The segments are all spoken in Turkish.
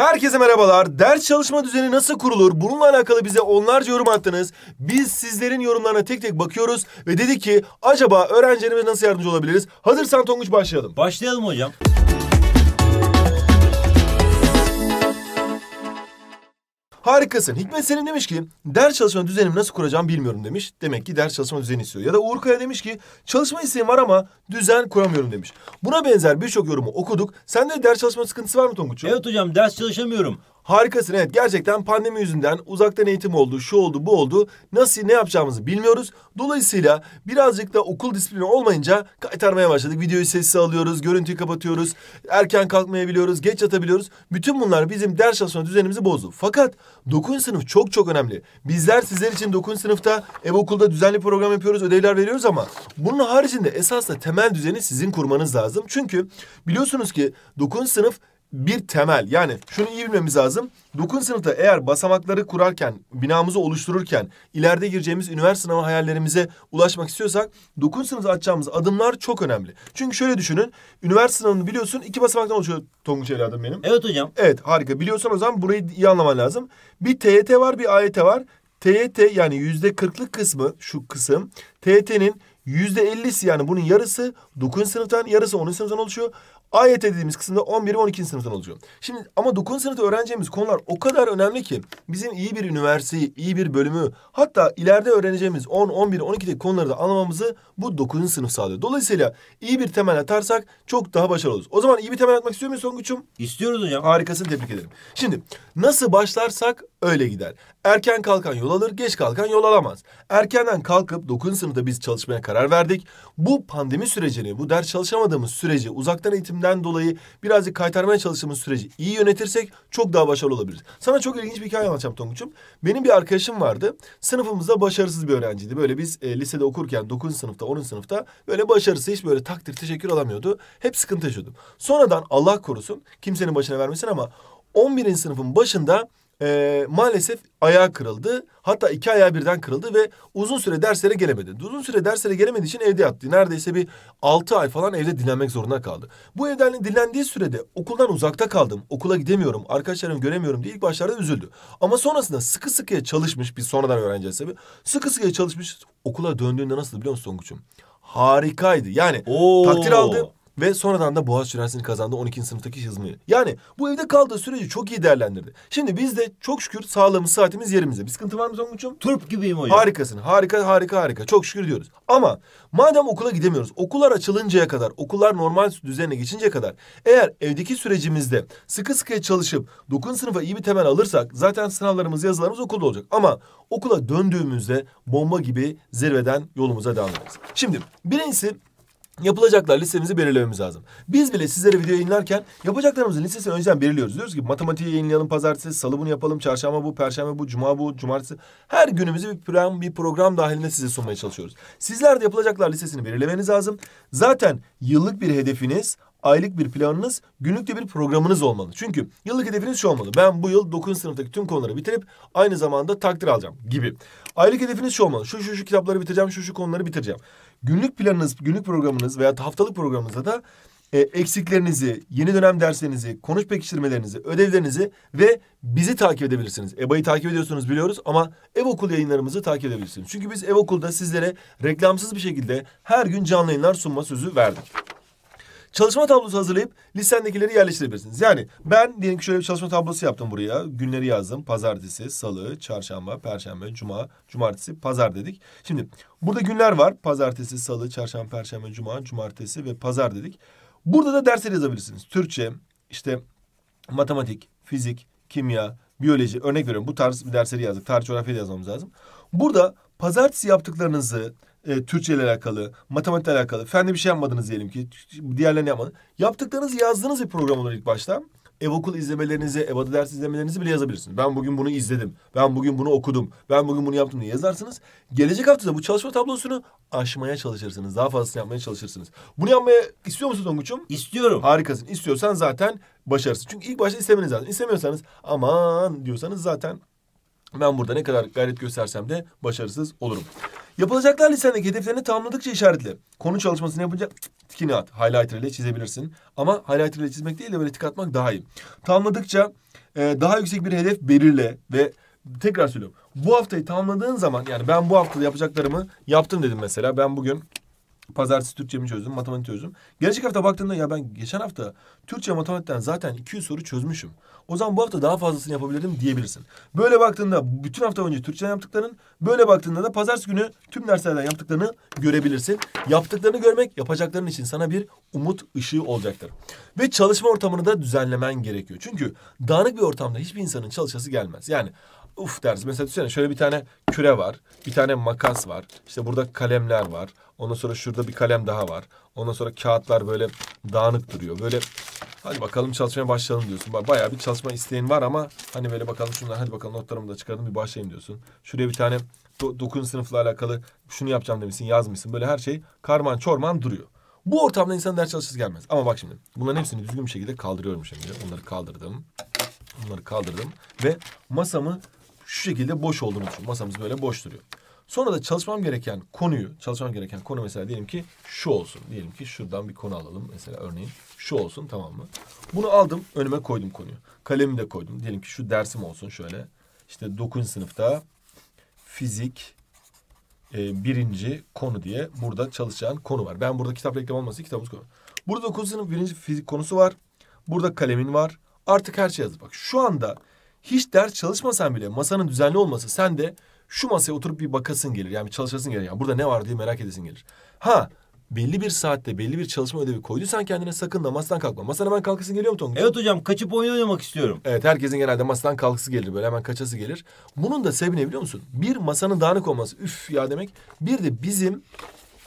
Herkese merhabalar. Ders çalışma düzeni nasıl kurulur? Bununla alakalı bize onlarca yorum attınız. Biz sizlerin yorumlarına tek tek bakıyoruz ve dedik ki acaba öğrencilerimize nasıl yardımcı olabiliriz? Hazırsan Tonguç başlayalım. Başlayalım hocam. Harikasın. Hikmet Selim demiş ki ders çalışma düzenimi nasıl kuracağım bilmiyorum demiş. Demek ki ders çalışma düzeni istiyor. Ya da Uğurkaya demiş ki çalışma isteğim var ama düzen kuramıyorum demiş. Buna benzer birçok yorumu okuduk. Sende de ders çalışma sıkıntısı var mı Tonguç'um? Evet hocam ders çalışamıyorum. Harikasın evet gerçekten pandemi yüzünden uzaktan eğitim oldu, şu oldu, bu oldu. Nasıl ne yapacağımızı bilmiyoruz. Dolayısıyla birazcık da okul disiplini olmayınca kaytarmaya başladık. Videoyu sessize alıyoruz, görüntüyü kapatıyoruz, erken kalkmayabiliyoruz, geç yatabiliyoruz. Bütün bunlar bizim ders çalışma düzenimizi bozdu. Fakat 9. sınıf çok çok önemli. Bizler sizler için 9. sınıfta ev okulda düzenli program yapıyoruz, ödevler veriyoruz ama bunun haricinde esasla temel düzeni sizin kurmanız lazım. Çünkü biliyorsunuz ki 9. sınıf bir temel. Yani şunu iyi bilmemiz lazım. Dokun sınıfta eğer basamakları kurarken, binamızı oluştururken, ileride gireceğimiz üniversite sınavı hayallerimize ulaşmak istiyorsak dokun sınıfta atacağımız adımlar çok önemli. Çünkü şöyle düşünün. Üniversite sınavını biliyorsun iki basamaktan oluşuyor Tonguç evladım benim. Evet hocam. Evet harika. Biliyorsan o zaman burayı iyi anlaman lazım. Bir TYT var bir AYT var. TYT yani yüzde kırklık kısmı şu kısım. TYT'nin Yüzde ellisi yani bunun yarısı dokun sınıftan yarısı onun sınıftan oluşuyor. AYT dediğimiz kısımda 11 ve 12. sınıftan oluşuyor. Şimdi ama 9. sınıfta öğreneceğimiz konular o kadar önemli ki bizim iyi bir üniversiteyi, iyi bir bölümü hatta ileride öğreneceğimiz 10, 11, 12'deki konuları da anlamamızı bu 9. sınıf sağlıyor. Dolayısıyla iyi bir temel atarsak çok daha başarılı oluruz. O zaman iyi bir temel atmak istiyor muyuz Songuç'um? İstiyoruz hocam. Harikasın tebrik ederim. Şimdi nasıl başlarsak öyle gider. Erken kalkan yol alır, geç kalkan yol alamaz. Erkenden kalkıp 9. sınıfta biz çalışmaya karar verdik. Bu pandemi sürecini, bu ders çalışamadığımız süreci, uzaktan eğitimden dolayı birazcık kaytarmaya çalıştığımız süreci iyi yönetirsek çok daha başarılı olabiliriz. Sana çok ilginç bir hikaye anlatacağım Tonguç'um. Benim bir arkadaşım vardı. Sınıfımızda başarısız bir öğrenciydi. Böyle biz e, lisede okurken 9. sınıfta, 10. sınıfta böyle başarısı hiç böyle takdir, teşekkür alamıyordu. Hep sıkıntı yaşıyordu. Sonradan Allah korusun, kimsenin başına vermesin ama 11. sınıfın başında e, maalesef ayağı kırıldı. Hatta iki ayağı birden kırıldı ve uzun süre derslere gelemedi. Uzun süre derslere gelemediği için evde yattı. Neredeyse bir altı ay falan evde dinlenmek zorunda kaldı. Bu evden hani dinlendiği sürede okuldan uzakta kaldım. Okula gidemiyorum, arkadaşlarımı göremiyorum diye ilk başlarda üzüldü. Ama sonrasında sıkı sıkıya çalışmış bir sonradan öğreneceğiz hesabı. Sıkı sıkıya çalışmış okula döndüğünde nasıl biliyor musun Songuç'um? Harikaydı. Yani Oo. takdir aldı ve sonradan da Boğaziçi Üniversitesi'ni kazandı 12. sınıftaki hızmıyla. Yani bu evde kaldığı süreci çok iyi değerlendirdi. Şimdi biz de çok şükür sağlığımız, saatimiz yerimizde. Bir sıkıntı var mı Tonguç'um? Turp gibiyim hocam. Harikasın. Harika, harika, harika. Çok şükür diyoruz. Ama madem okula gidemiyoruz, okullar açılıncaya kadar, okullar normal düzenine geçinceye kadar eğer evdeki sürecimizde sıkı sıkıya çalışıp 9. sınıfa iyi bir temel alırsak zaten sınavlarımız, yazılarımız okulda olacak. Ama okula döndüğümüzde bomba gibi zirveden yolumuza devam edeceğiz. Şimdi birincisi yapılacaklar listemizi belirlememiz lazım. Biz bile sizlere video yayınlarken yapacaklarımızın listesini önceden belirliyoruz. Diyoruz ki matematiği yayınlayalım pazartesi, salı bunu yapalım, çarşamba bu, perşembe bu, cuma bu, cumartesi. Her günümüzü bir program, bir program dahilinde size sunmaya çalışıyoruz. Sizler de yapılacaklar listesini belirlemeniz lazım. Zaten yıllık bir hedefiniz aylık bir planınız, günlük de bir programınız olmalı. Çünkü yıllık hedefiniz şu olmalı. Ben bu yıl 9. sınıftaki tüm konuları bitirip aynı zamanda takdir alacağım gibi. Aylık hedefiniz şu olmalı. Şu şu şu kitapları bitireceğim, şu şu konuları bitireceğim. Günlük planınız, günlük programınız veya haftalık programınızda da e, eksiklerinizi, yeni dönem derslerinizi, konuş pekiştirmelerinizi, ödevlerinizi ve bizi takip edebilirsiniz. EBA'yı takip ediyorsunuz biliyoruz ama ev okul yayınlarımızı takip edebilirsiniz. Çünkü biz ev okulda sizlere reklamsız bir şekilde her gün canlı yayınlar sunma sözü verdik çalışma tablosu hazırlayıp listendekileri yerleştirebilirsiniz. Yani ben diyelim ki şöyle bir çalışma tablosu yaptım buraya. Günleri yazdım. Pazartesi, salı, çarşamba, perşembe, cuma, cumartesi, pazar dedik. Şimdi burada günler var. Pazartesi, salı, çarşamba, perşembe, cuma, cumartesi ve pazar dedik. Burada da dersleri yazabilirsiniz. Türkçe, işte matematik, fizik, kimya, biyoloji örnek veriyorum. Bu tarz bir dersleri yazdık. Tarih coğrafya yazmamız lazım. Burada pazartesi yaptıklarınızı e, Türkçe ile alakalı, matematikle alakalı, fende bir şey yapmadınız diyelim ki, diğerlerini yapmadınız. Yaptıklarınızı yazdığınız bir program olur ilk başta. Ev okul izlemelerinizi, ev EBA'da ders izlemelerinizi bile yazabilirsiniz. Ben bugün bunu izledim, ben bugün bunu okudum, ben bugün bunu yaptım diye yazarsınız. Gelecek haftada bu çalışma tablosunu aşmaya çalışırsınız, daha fazlasını yapmaya çalışırsınız. Bunu yapmaya istiyor musun Tonguç'um? İstiyorum. Harikasın, İstiyorsan zaten başarısın. Çünkü ilk başta istemeniz lazım. İstemiyorsanız aman diyorsanız zaten ben burada ne kadar gayret göstersem de başarısız olurum. Yapılacaklar listendeki hedeflerini tamamladıkça işaretle. Konu çalışmasını yapınca tikini at. Highlighter ile çizebilirsin. Ama highlighter ile çizmek değil de böyle tik atmak daha iyi. Tamamladıkça e, daha yüksek bir hedef belirle ve tekrar söylüyorum. Bu haftayı tamamladığın zaman yani ben bu hafta yapacaklarımı yaptım dedim mesela. Ben bugün Pazartesi Türkçemi çözdüm, matematik çözdüm. Gelecek hafta baktığında ya ben geçen hafta Türkçe matematikten zaten 200 soru çözmüşüm. O zaman bu hafta daha fazlasını yapabilirdim diyebilirsin. Böyle baktığında bütün hafta önce Türkçe yaptıkların, böyle baktığında da pazartesi günü tüm derslerden yaptıklarını görebilirsin. Yaptıklarını görmek yapacakların için sana bir umut ışığı olacaktır. Ve çalışma ortamını da düzenlemen gerekiyor. Çünkü dağınık bir ortamda hiçbir insanın çalışası gelmez. Yani uf dersin. Mesela düşünsene şöyle bir tane küre var. Bir tane makas var. İşte burada kalemler var. Ondan sonra şurada bir kalem daha var. Ondan sonra kağıtlar böyle dağınık duruyor. Böyle hadi bakalım çalışmaya başlayalım diyorsun. Bayağı bir çalışma isteğin var ama hani böyle bakalım şunlar hadi bakalım notlarımı da çıkardım bir başlayayım diyorsun. Şuraya bir tane do dokun sınıfla alakalı şunu yapacağım demişsin yazmışsın. Böyle her şey karman çorman duruyor. Bu ortamda insan ders çalışası gelmez. Ama bak şimdi bunların hepsini düzgün bir şekilde kaldırıyorum şimdi. Onları kaldırdım. onları kaldırdım ve masamı şu şekilde boş olduğunu düşün. Masamız böyle boş duruyor. Sonra da çalışmam gereken konuyu, çalışmam gereken konu mesela diyelim ki şu olsun. Diyelim ki şuradan bir konu alalım. Mesela örneğin şu olsun tamam mı? Bunu aldım önüme koydum konuyu. Kalemi de koydum. Diyelim ki şu dersim olsun şöyle. İşte 9. sınıfta fizik e, birinci konu diye burada çalışacağın konu var. Ben burada kitap reklam olması kitabımız konu. Burada 9. sınıf birinci fizik konusu var. Burada kalemin var. Artık her şey hazır. Bak şu anda hiç ders çalışmasan bile masanın düzenli olması sen de şu masaya oturup bir bakasın gelir. Yani bir çalışasın gelir. Yani burada ne var diye merak edesin gelir. Ha belli bir saatte belli bir çalışma ödevi koyduysan kendine sakın da masadan kalkma. Masadan hemen kalkasın geliyor mu Tonguç? Evet hocam kaçıp oyun oynamak istiyorum. Evet herkesin genelde masadan kalkısı gelir böyle hemen kaçası gelir. Bunun da sebebi ne biliyor musun? Bir masanın dağınık olması üf ya demek. Bir de bizim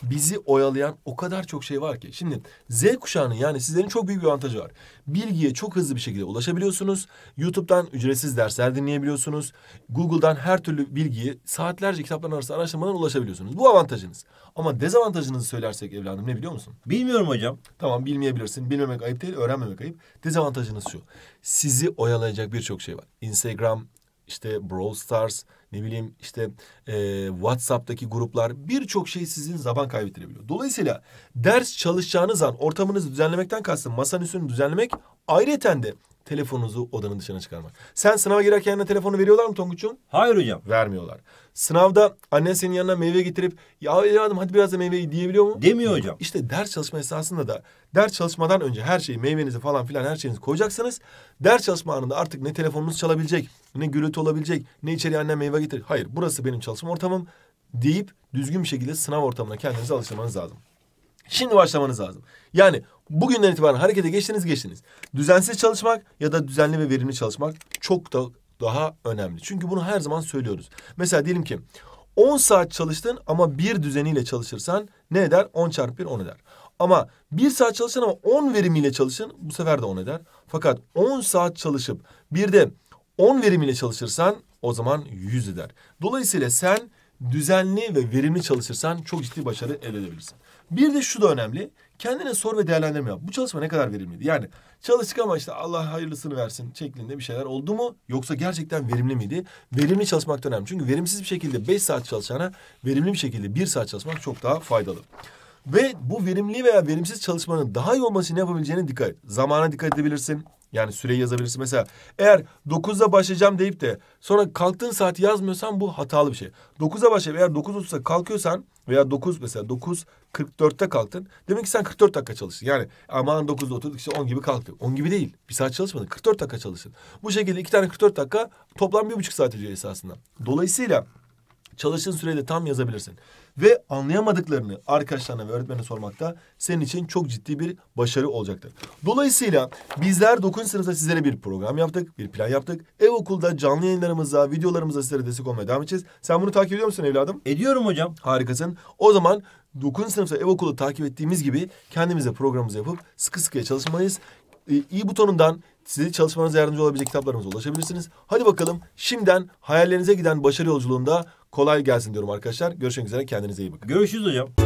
bizi oyalayan o kadar çok şey var ki. Şimdi Z kuşağının yani sizlerin çok büyük bir avantajı var. Bilgiye çok hızlı bir şekilde ulaşabiliyorsunuz. YouTube'dan ücretsiz dersler dinleyebiliyorsunuz. Google'dan her türlü bilgiyi saatlerce kitapların arasında araştırmadan ulaşabiliyorsunuz. Bu avantajınız. Ama dezavantajınızı söylersek evladım ne biliyor musun? Bilmiyorum hocam. Tamam bilmeyebilirsin. Bilmemek ayıp değil, öğrenmemek ayıp. Dezavantajınız şu. Sizi oyalayacak birçok şey var. Instagram, işte Brawl Stars, ne bileyim işte e, WhatsApp'taki gruplar birçok şey sizin zaman kaybettirebiliyor. Dolayısıyla ders çalışacağınız an ortamınızı düzenlemekten kastım masanın üstünü düzenlemek ayrıten de telefonunuzu odanın dışına çıkarmak. Sen sınava girerken yanına telefonu veriyorlar mı Tonguç'um? Hayır hocam. Vermiyorlar. Sınavda annen senin yanına meyve getirip ya evladım hadi biraz da meyveyi diyebiliyor mu? Demiyor hocam. İşte ders çalışma esasında da ders çalışmadan önce her şeyi meyvenizi falan filan her şeyinizi koyacaksınız. Ders çalışma anında artık ne telefonunuz çalabilecek, ne gürültü olabilecek, ne içeri annen meyve getirir. Hayır burası benim çalışma ortamım deyip düzgün bir şekilde sınav ortamına kendinizi alıştırmanız lazım. Şimdi başlamanız lazım. Yani bugünden itibaren harekete geçtiniz geçtiniz. Düzensiz çalışmak ya da düzenli ve verimli çalışmak çok da daha önemli. Çünkü bunu her zaman söylüyoruz. Mesela diyelim ki 10 saat çalıştın ama bir düzeniyle çalışırsan ne eder? 10 çarpı 1 10 eder. Ama bir saat çalışın ama 10 verimiyle çalışın bu sefer de 10 eder. Fakat 10 saat çalışıp bir de 10 verimiyle çalışırsan o zaman 100 eder. Dolayısıyla sen düzenli ve verimli çalışırsan çok ciddi başarı elde edebilirsin. Bir de şu da önemli. Kendine sor ve değerlendirme yap. Bu çalışma ne kadar verimliydi? Yani çalıştık ama işte Allah hayırlısını versin şeklinde bir şeyler oldu mu? Yoksa gerçekten verimli miydi? Verimli çalışmak da önemli. Çünkü verimsiz bir şekilde beş saat çalışana verimli bir şekilde bir saat çalışmak çok daha faydalı. Ve bu verimli veya verimsiz çalışmanın daha iyi olmasını yapabileceğine dikkat et. Zamana dikkat edebilirsin. Yani süreyi yazabilirsin. Mesela eğer 9'da başlayacağım deyip de sonra kalktığın saati yazmıyorsan bu hatalı bir şey. 9'a başlayıp eğer 9.30'da kalkıyorsan veya 9 mesela 9.44'te kalktın. Demek ki sen 44 dakika çalıştın. Yani aman 9'da oturduk işte 10 gibi kalktık. 10 gibi değil. Bir saat çalışmadın. 44 dakika çalıştın. Bu şekilde iki tane 44 dakika toplam bir buçuk saat ediyor esasında. Dolayısıyla Çalıştığın sürede tam yazabilirsin. Ve anlayamadıklarını arkadaşlarına ve öğretmenine da senin için çok ciddi bir başarı olacaktır. Dolayısıyla bizler 9. sınıfta sizlere bir program yaptık, bir plan yaptık. Ev okulda canlı yayınlarımıza, videolarımıza sizlere destek olmaya devam edeceğiz. Sen bunu takip ediyor musun evladım? Ediyorum hocam. Harikasın. O zaman 9. sınıfta ev okulu takip ettiğimiz gibi kendimize programımızı yapıp sıkı sıkıya çalışmalıyız. İyi e, butonundan size çalışmanıza yardımcı olabilecek kitaplarımıza ulaşabilirsiniz. Hadi bakalım şimdiden hayallerinize giden başarı yolculuğunda Kolay gelsin diyorum arkadaşlar. Görüşmek üzere kendinize iyi bakın. Görüşürüz hocam.